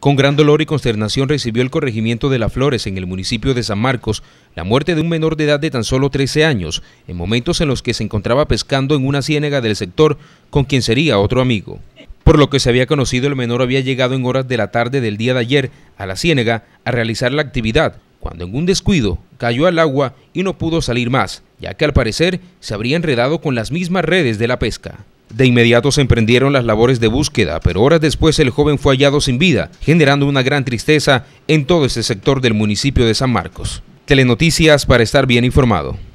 Con gran dolor y consternación recibió el corregimiento de Las Flores en el municipio de San Marcos la muerte de un menor de edad de tan solo 13 años, en momentos en los que se encontraba pescando en una ciénega del sector con quien sería otro amigo. Por lo que se había conocido, el menor había llegado en horas de la tarde del día de ayer a la ciénaga a realizar la actividad, cuando en un descuido cayó al agua y no pudo salir más, ya que al parecer se habría enredado con las mismas redes de la pesca. De inmediato se emprendieron las labores de búsqueda, pero horas después el joven fue hallado sin vida, generando una gran tristeza en todo este sector del municipio de San Marcos. Telenoticias para estar bien informado.